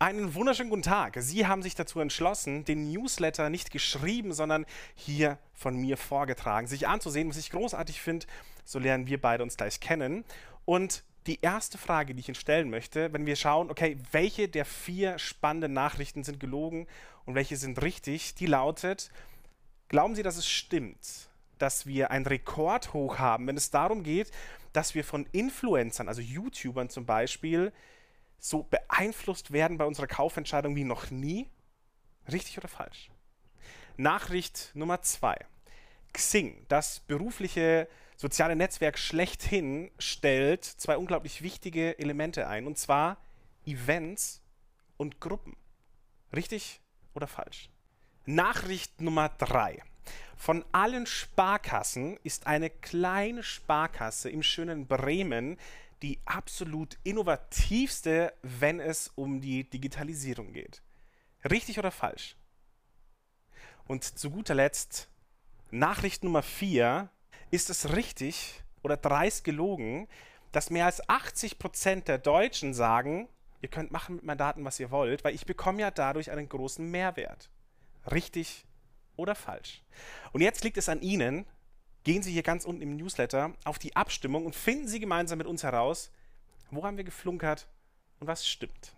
Einen wunderschönen guten Tag. Sie haben sich dazu entschlossen, den Newsletter nicht geschrieben, sondern hier von mir vorgetragen. Sich anzusehen, was ich großartig finde, so lernen wir beide uns gleich kennen. Und die erste Frage, die ich Ihnen stellen möchte, wenn wir schauen, okay, welche der vier spannenden Nachrichten sind gelogen und welche sind richtig, die lautet, glauben Sie, dass es stimmt, dass wir einen Rekordhoch haben, wenn es darum geht, dass wir von Influencern, also YouTubern zum Beispiel, so beeinflusst werden bei unserer Kaufentscheidung wie noch nie? Richtig oder falsch? Nachricht Nummer zwei. Xing, das berufliche soziale Netzwerk schlechthin, stellt zwei unglaublich wichtige Elemente ein, und zwar Events und Gruppen. Richtig oder falsch? Nachricht Nummer drei. Von allen Sparkassen ist eine kleine Sparkasse im schönen Bremen die absolut innovativste, wenn es um die Digitalisierung geht. Richtig oder falsch? Und zu guter Letzt, Nachricht Nummer 4, ist es richtig oder dreist gelogen, dass mehr als 80% Prozent der Deutschen sagen, ihr könnt machen mit meinen Daten, was ihr wollt, weil ich bekomme ja dadurch einen großen Mehrwert. Richtig oder falsch? Und jetzt liegt es an Ihnen, gehen Sie hier ganz unten im Newsletter auf die Abstimmung und finden Sie gemeinsam mit uns heraus, woran wir geflunkert und was stimmt.